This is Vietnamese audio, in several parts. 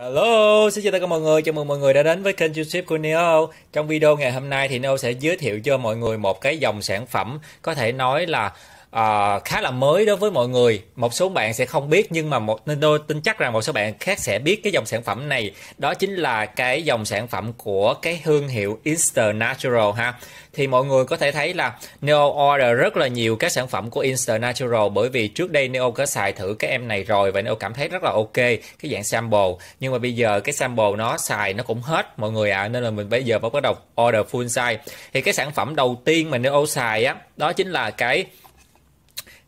Hello, xin chào tất cả mọi người, chào mừng mọi người đã đến với kênh YouTube của Neo. Trong video ngày hôm nay thì Neo sẽ giới thiệu cho mọi người một cái dòng sản phẩm có thể nói là uh, khá là mới đối với mọi người một số bạn sẽ không biết nhưng mà một nên tôi tin chắc rằng một số bạn khác sẽ biết cái dòng sản phẩm này đó chính là cái dòng sản phẩm của cái thương hiệu insta natural ha thì mọi người có thể thấy là Neo order rất là nhiều các sản phẩm của insta natural bởi vì trước đây Neo có xài thử cái em này rồi và Neo cảm thấy rất là ok cái dạng sample nhưng mà bây giờ cái sample nó xài nó cũng hết mọi người ạ à, nên là mình bây giờ mới bắt đầu order full size thì cái sản phẩm đầu tiên mà Neo xài á đó chính là cái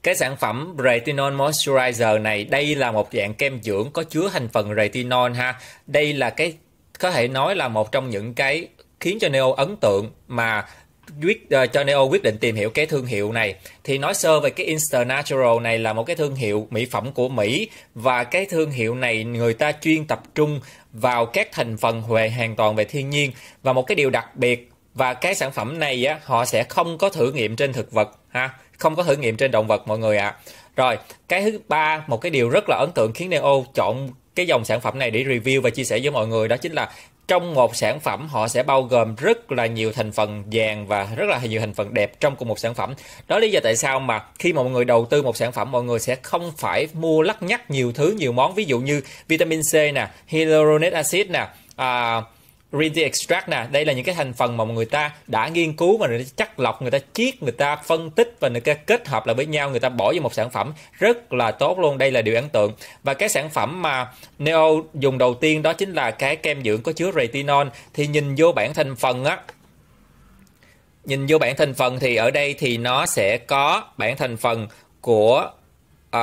cái sản phẩm Retinol Moisturizer này, đây là một dạng kem dưỡng có chứa thành phần retinol ha. Đây là cái có thể nói là một trong những cái khiến cho Neo ấn tượng mà quyết uh, cho Neo quyết định tìm hiểu cái thương hiệu này thì nói sơ về cái insta Natural này là một cái thương hiệu mỹ phẩm của Mỹ và cái thương hiệu này người ta chuyên tập trung vào các thành phần huệ hoàn toàn về thiên nhiên và một cái điều đặc biệt và cái sản phẩm này á, họ sẽ không có thử nghiệm trên thực vật ha không có thử nghiệm trên động vật mọi người ạ à. rồi cái thứ ba một cái điều rất là ấn tượng khiến neo chọn cái dòng sản phẩm này để review và chia sẻ với mọi người đó chính là trong một sản phẩm họ sẽ bao gồm rất là nhiều thành phần vàng và rất là nhiều thành phần đẹp trong cùng một sản phẩm đó lý do tại sao mà khi mà mọi người đầu tư một sản phẩm mọi người sẽ không phải mua lắc nhắc nhiều thứ nhiều món ví dụ như vitamin C nè hyaluronic acid nè à, Rinty Extract nè, đây là những cái thành phần mà người ta đã nghiên cứu và người ta chắc lọc, người ta chiết, người ta phân tích và người ta kết hợp lại với nhau, người ta bỏ vào một sản phẩm rất là tốt luôn. Đây là điều ấn tượng. Và cái sản phẩm mà Neo dùng đầu tiên đó chính là cái kem dưỡng có chứa retinol thì nhìn vô bản thành phần á nhìn vô bản thành phần thì ở đây thì nó sẽ có bản thành phần của uh,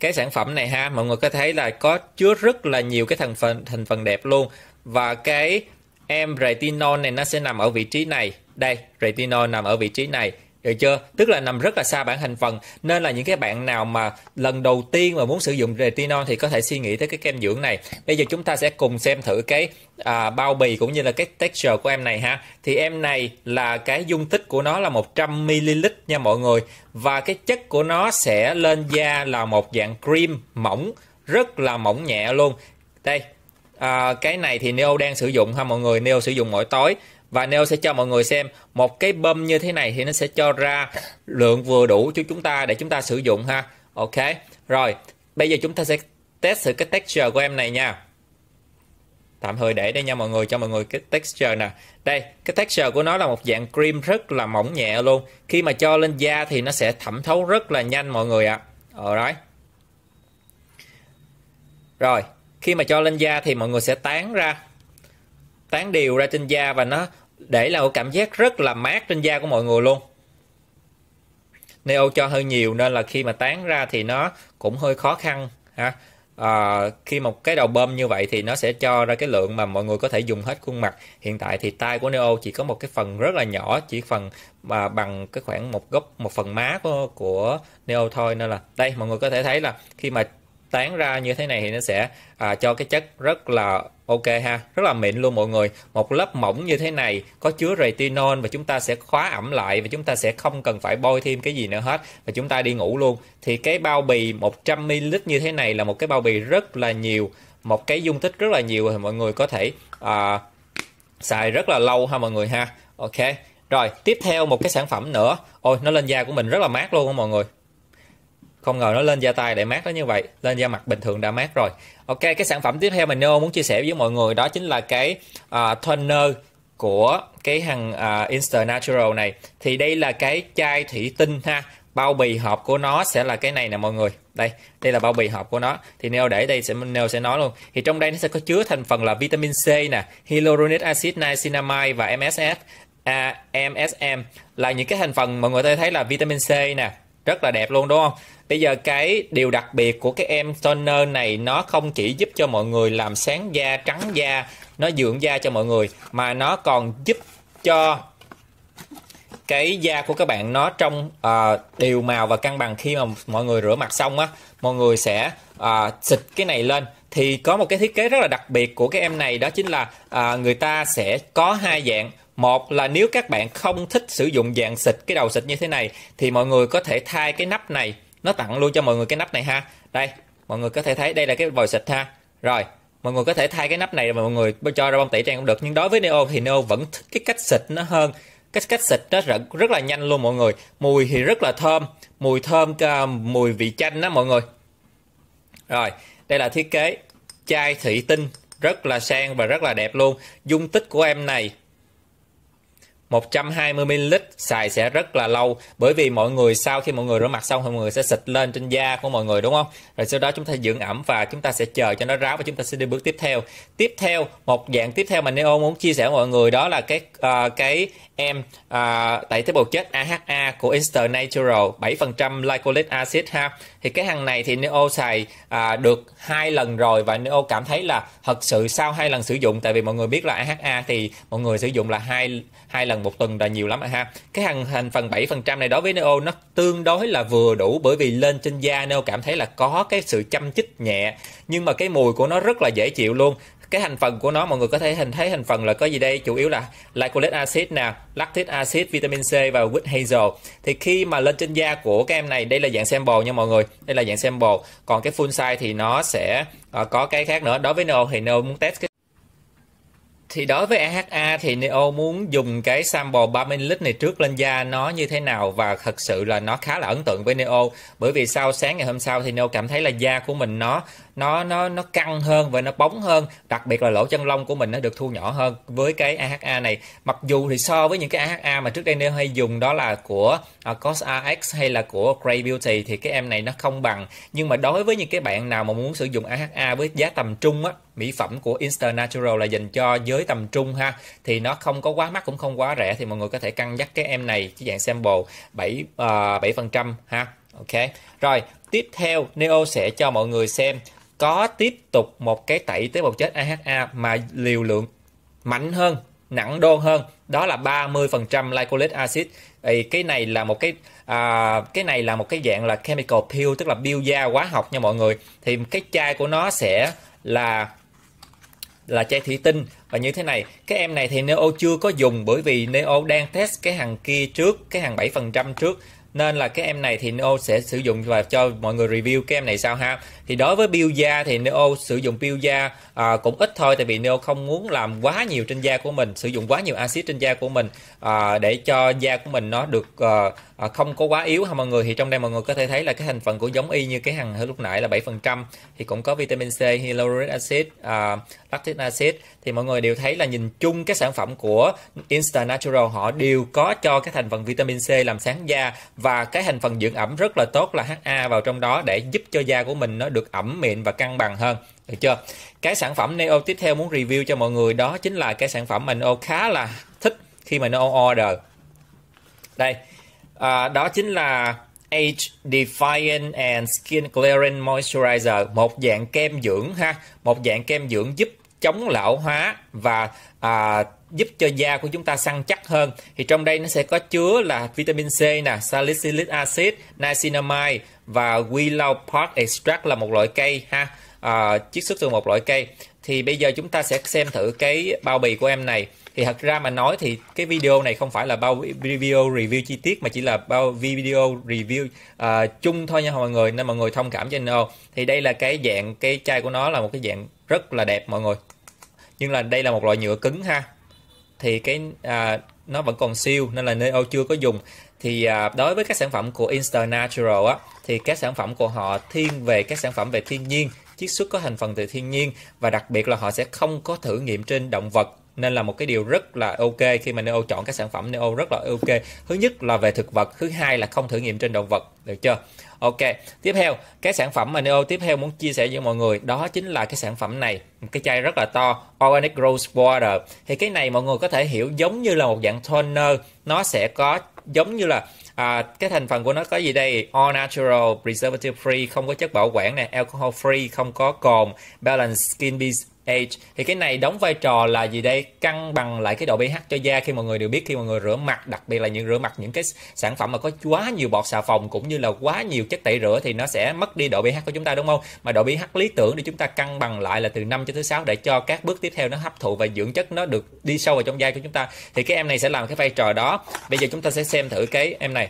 cái sản phẩm này ha mọi người có thấy là có chứa rất là nhiều cái thành phần thành phần đẹp luôn và cái em retinol này nó sẽ nằm ở vị trí này đây retinol nằm ở vị trí này được chưa tức là nằm rất là xa bản thành phần nên là những cái bạn nào mà lần đầu tiên mà muốn sử dụng retinol thì có thể suy nghĩ tới cái kem dưỡng này bây giờ chúng ta sẽ cùng xem thử cái à, bao bì cũng như là cái texture của em này ha thì em này là cái dung tích của nó là 100 ml nha mọi người và cái chất của nó sẽ lên da là một dạng cream mỏng rất là mỏng nhẹ luôn đây à, cái này thì Neo đang sử dụng ha mọi người Neo sử dụng mỗi tối và Neo sẽ cho mọi người xem một cái bơm như thế này thì nó sẽ cho ra lượng vừa đủ cho chúng ta để chúng ta sử dụng ha ok rồi bây giờ chúng ta sẽ test thử cái texture của em này nha tạm thời để đây nha mọi người cho mọi người cái texture nè đây cái texture của nó là một dạng cream rất là mỏng nhẹ luôn khi mà cho lên da thì nó sẽ thẩm thấu rất là nhanh mọi người ạ à. alright rồi khi mà cho lên da thì mọi người sẽ tán ra tán đều ra trên da và nó để lại một cảm giác rất là mát trên da của mọi người luôn neo cho hơi nhiều nên là khi mà tán ra thì nó cũng hơi khó khăn ha à, khi một cái đầu bơm như vậy thì nó sẽ cho ra cái lượng mà mọi người có thể dùng hết khuôn mặt hiện tại thì tay của neo chỉ có một cái phần rất là nhỏ chỉ phần mà bằng cái khoảng một góc một phần má của của neo thôi nên là đây mọi người có thể thấy là khi mà tán ra như thế này thì nó sẽ à, cho cái chất rất là ok ha rất là mịn luôn mọi người một lớp mỏng như thế này có chứa retinol và chúng ta sẽ khóa ẩm lại và chúng ta sẽ không cần phải bôi thêm cái gì nữa hết và chúng ta đi ngủ luôn thì cái bao bì 100 ml như thế này là một cái bao bì rất là nhiều một cái dung tích rất là nhiều thì mọi người có thể à, xài rất là lâu ha mọi người ha ok rồi tiếp theo một cái sản phẩm nữa ôi nó lên da của mình rất là mát luôn á mọi người không ngờ nó lên da tay để mát nó như vậy lên da mặt bình thường đã mát rồi ok cái sản phẩm tiếp theo mình Neo muốn chia sẻ với mọi người đó chính là cái uh, toner của cái hàng uh, Insta Natural này thì đây là cái chai thủy tinh ha bao bì hộp của nó sẽ là cái này nè mọi người đây đây là bao bì hộp của nó thì neo để đây sẽ neo sẽ nói luôn thì trong đây nó sẽ có chứa thành phần là vitamin C nè hyaluronic acid niacinamide và MSF à, MSM là những cái thành phần mọi người có thể thấy là vitamin C nè rất là đẹp luôn đúng không bây giờ cái điều đặc biệt của cái em toner này nó không chỉ giúp cho mọi người làm sáng da trắng da nó dưỡng da cho mọi người mà nó còn giúp cho cái da của các bạn nó trong uh, đều màu và cân bằng khi mà mọi người rửa mặt xong á mọi người sẽ uh, xịt cái này lên thì có một cái thiết kế rất là đặc biệt của cái em này đó chính là uh, người ta sẽ có hai dạng một là nếu các bạn không thích sử dụng dạng xịt cái đầu xịt như thế này thì mọi người có thể thay cái nắp này, nó tặng luôn cho mọi người cái nắp này ha. Đây, mọi người có thể thấy đây là cái vòi xịt ha. Rồi, mọi người có thể thay cái nắp này mà mọi người cho ra bông tẩy trang cũng được nhưng đối với neo thì neo vẫn thích cái cách xịt nó hơn cách cách xịt nó rất, rất là nhanh luôn mọi người mùi thì rất là thơm mùi thơm mùi vị chanh đó mọi người rồi đây là thiết kế chai thủy tinh rất là sang và rất là đẹp luôn dung tích của em này 120ml xài sẽ rất là lâu bởi vì mọi người sau khi mọi người rửa mặt xong thì mọi người sẽ xịt lên trên da của mọi người đúng không rồi sau đó chúng ta dưỡng ẩm và chúng ta sẽ chờ cho nó ráo và chúng ta sẽ đi bước tiếp theo tiếp theo một dạng tiếp theo mà Neo muốn chia sẻ với mọi người đó là cái uh, cái em uh, tẩy tế bào chết AHA của insta Natural 7% glycolic acid ha thì cái hàng này thì Neo xài uh, được hai lần rồi và Neo cảm thấy là thật sự sau hai lần sử dụng tại vì mọi người biết là AHA thì mọi người sử dụng là hai hai lần một tuần là nhiều lắm rồi ha cái hàng thành phần 7% này đối với neo nó tương đối là vừa đủ bởi vì lên trên da neo cảm thấy là có cái sự chăm chích nhẹ nhưng mà cái mùi của nó rất là dễ chịu luôn cái thành phần của nó mọi người có thể hình thấy thành phần là có gì đây chủ yếu là glycolic acid nè lactic acid vitamin C và wheat hazel thì khi mà lên trên da của các em này đây là dạng sample nha mọi người đây là dạng sample còn cái full size thì nó sẽ ờ, có cái khác nữa đối với neo thì neo muốn test cái thì đối với EHA thì Neo muốn dùng cái sample 30 ml này trước lên da nó như thế nào và thật sự là nó khá là ấn tượng với Neo bởi vì sau sáng ngày hôm sau thì Neo cảm thấy là da của mình nó nó nó nó căng hơn và nó bóng hơn đặc biệt là lỗ chân lông của mình nó được thu nhỏ hơn với cái AHA này mặc dù thì so với những cái AHA mà trước đây Neo hay dùng đó là của uh, à, Cos RX hay là của Grey Beauty thì cái em này nó không bằng nhưng mà đối với những cái bạn nào mà muốn sử dụng AHA với giá tầm trung á mỹ phẩm của Insta Natural là dành cho giới tầm trung ha thì nó không có quá mắc cũng không quá rẻ thì mọi người có thể cân nhắc cái em này cái dạng sample 7 uh, 7% ha ok rồi tiếp theo Neo sẽ cho mọi người xem có tiếp tục một cái tẩy tế bào chết AHA mà liều lượng mạnh hơn, nặng đô hơn, đó là 30% glycolic acid. Thì cái này là một cái à, cái này là một cái dạng là chemical peel tức là peel da hóa học nha mọi người. Thì cái chai của nó sẽ là là chai thủy tinh và như thế này cái em này thì neo chưa có dùng bởi vì neo đang test cái hàng kia trước cái hàng 7% trước nên là cái em này thì Neo sẽ sử dụng và cho mọi người review cái em này sao ha thì đối với peel da thì Neo sử dụng peel da à, cũng ít thôi tại vì Neo không muốn làm quá nhiều trên da của mình sử dụng quá nhiều axit trên da của mình à, để cho da của mình nó được ờ, à, không có quá yếu ha mọi người thì trong đây mọi người có thể thấy là cái thành phần của giống y như cái hàng lúc nãy là 7% thì cũng có vitamin C hyaluronic acid à, lactic acid thì mọi người đều thấy là nhìn chung cái sản phẩm của Insta Natural họ đều có cho cái thành phần vitamin C làm sáng da và cái thành phần dưỡng ẩm rất là tốt là HA vào trong đó để giúp cho da của mình nó được ẩm mịn và cân bằng hơn được chưa cái sản phẩm Neo tiếp theo muốn review cho mọi người đó chính là cái sản phẩm mà Neo khá là thích khi mà Neo order đây à, đó chính là Age Defiant and Skin Clearing Moisturizer một dạng kem dưỡng ha một dạng kem dưỡng giúp chống lão hóa và à, giúp cho da của chúng ta săn chắc hơn thì trong đây nó sẽ có chứa là vitamin C nè salicylic acid niacinamide và willow bark extract là một loại cây ha à, chiết xuất từ một loại cây thì bây giờ chúng ta sẽ xem thử cái bao bì của em này thì thật ra mà nói thì cái video này không phải là bao video review chi tiết mà chỉ là bao video review uh, chung thôi nha mọi người nên mọi người thông cảm cho Nino thì đây là cái dạng cái chai của nó là một cái dạng rất là đẹp mọi người nhưng là đây là một loại nhựa cứng ha thì cái à, nó vẫn còn siêu nên là nơi chưa có dùng thì à, đối với các sản phẩm của Insta Natural á thì các sản phẩm của họ thiên về các sản phẩm về thiên nhiên chiết xuất có thành phần từ thiên nhiên và đặc biệt là họ sẽ không có thử nghiệm trên động vật nên là một cái điều rất là ok khi mà neo chọn các sản phẩm neo rất là ok thứ nhất là về thực vật thứ hai là không thử nghiệm trên động vật được chưa ok tiếp theo cái sản phẩm mà neo tiếp theo muốn chia sẻ với mọi người đó chính là cái sản phẩm này một cái chai rất là to organic rose water thì cái này mọi người có thể hiểu giống như là một dạng toner nó sẽ có giống như là à, cái thành phần của nó có gì đây all natural preservative free không có chất bảo quản nè alcohol free không có cồn balance skin age thì cái này đóng vai trò là gì đây cân bằng lại cái độ pH cho da khi mọi người đều biết khi mọi người rửa mặt đặc biệt là những rửa mặt những cái sản phẩm mà có quá nhiều bọt xà phòng cũng như là quá nhiều chất tẩy rửa thì nó sẽ mất đi độ pH của chúng ta đúng không mà độ pH lý tưởng để chúng ta cân bằng lại là từ 5 cho tới sáu để cho các bước tiếp theo nó hấp thụ và dưỡng chất nó được đi sâu vào trong da của chúng ta thì cái em này sẽ làm cái vai trò đó bây giờ chúng ta sẽ xem thử cái em này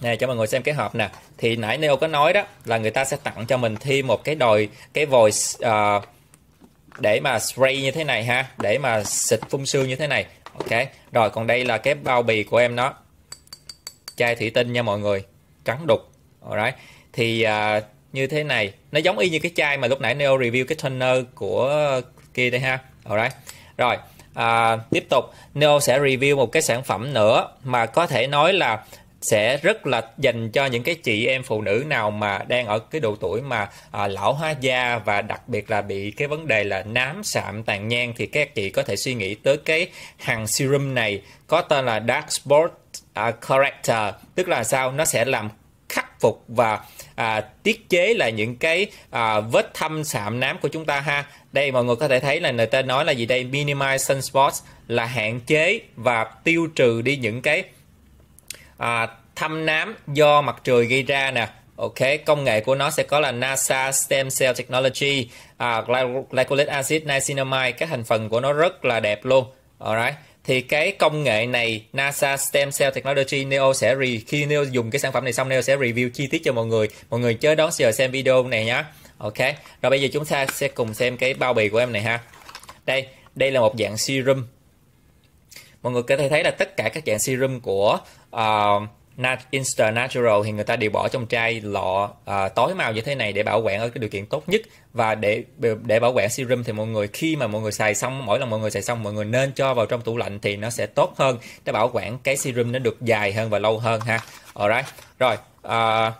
nè cho mọi người xem cái hộp nè thì nãy Neo có nói đó là người ta sẽ tặng cho mình thêm một cái đồi cái vòi uh, để mà spray như thế này ha để mà xịt phun sương như thế này ok rồi còn đây là cái bao bì của em nó chai thủy tinh nha mọi người trắng đục alright thì à, như thế này nó giống y như cái chai mà lúc nãy Neo review cái toner của kia đây ha alright rồi à, tiếp tục Neo sẽ review một cái sản phẩm nữa mà có thể nói là sẽ rất là dành cho những cái chị em phụ nữ nào mà đang ở cái độ tuổi mà à, lão hóa da và đặc biệt là bị cái vấn đề là nám sạm tàn nhang thì các chị có thể suy nghĩ tới cái hàng serum này có tên là Dark Spot à, Corrector tức là sao nó sẽ làm khắc phục và à, tiết chế là những cái à, vết thâm sạm nám của chúng ta ha đây mọi người có thể thấy là người ta nói là gì đây minimize sunspots là hạn chế và tiêu trừ đi những cái à, thâm nám do mặt trời gây ra nè ok công nghệ của nó sẽ có là NASA stem cell technology à, glycolic acid niacinamide các thành phần của nó rất là đẹp luôn alright thì cái công nghệ này NASA Stem Cell Technology Neo sẽ re, khi Neo dùng cái sản phẩm này xong Neo sẽ review chi tiết cho mọi người mọi người chờ đón chờ xem video này nhé ok rồi bây giờ chúng ta sẽ cùng xem cái bao bì của em này ha đây đây là một dạng serum mọi người có thể thấy là tất cả các dạng serum của uh, ờ, Insta Natural thì người ta đều bỏ trong chai lọ à, tối màu như thế này để bảo quản ở cái điều kiện tốt nhất và để để bảo quản serum thì mọi người khi mà mọi người xài xong mỗi lần mọi người xài xong mọi người nên cho vào trong tủ lạnh thì nó sẽ tốt hơn để bảo quản cái serum nó được dài hơn và lâu hơn ha. Alright. Rồi, à,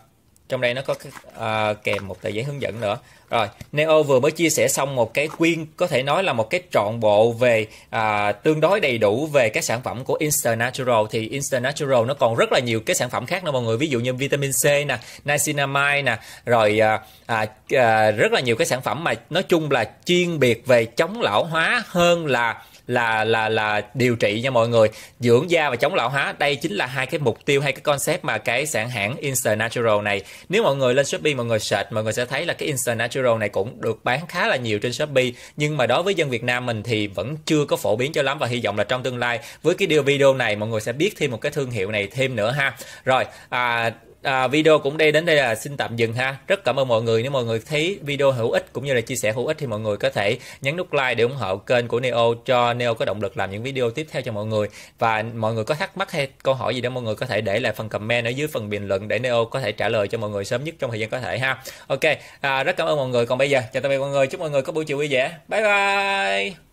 trong đây nó có cái, à, kèm một tờ giấy hướng dẫn nữa rồi Neo vừa mới chia sẻ xong một cái quyên có thể nói là một cái trọn bộ về à, tương đối đầy đủ về các sản phẩm của insta Natural thì insta Natural nó còn rất là nhiều cái sản phẩm khác nữa mọi người ví dụ như vitamin C nè niacinamide nè rồi à, à, à rất là nhiều cái sản phẩm mà nói chung là chuyên biệt về chống lão hóa hơn là là là là điều trị nha mọi người dưỡng da và chống lão hóa đây chính là hai cái mục tiêu hay cái concept mà cái sản hãng Instant Natural này nếu mọi người lên Shopee mọi người search mọi người sẽ thấy là cái Instant Natural này cũng được bán khá là nhiều trên Shopee nhưng mà đối với dân Việt Nam mình thì vẫn chưa có phổ biến cho lắm và hy vọng là trong tương lai với cái điều video này mọi người sẽ biết thêm một cái thương hiệu này thêm nữa ha rồi à, à, video cũng đây đến đây là xin tạm dừng ha rất cảm ơn mọi người nếu mọi người thấy video hữu ích cũng như là chia sẻ hữu ích thì mọi người có thể nhấn nút like để ủng hộ kênh của Neo cho Neo có động lực làm những video tiếp theo cho mọi người và mọi người có thắc mắc hay câu hỏi gì đó mọi người có thể để lại phần comment ở dưới phần bình luận để Neo có thể trả lời cho mọi người sớm nhất trong thời gian có thể ha ok à, rất cảm ơn mọi người còn bây giờ chào tạm biệt mọi người chúc mọi người có buổi chiều vui vẻ bye bye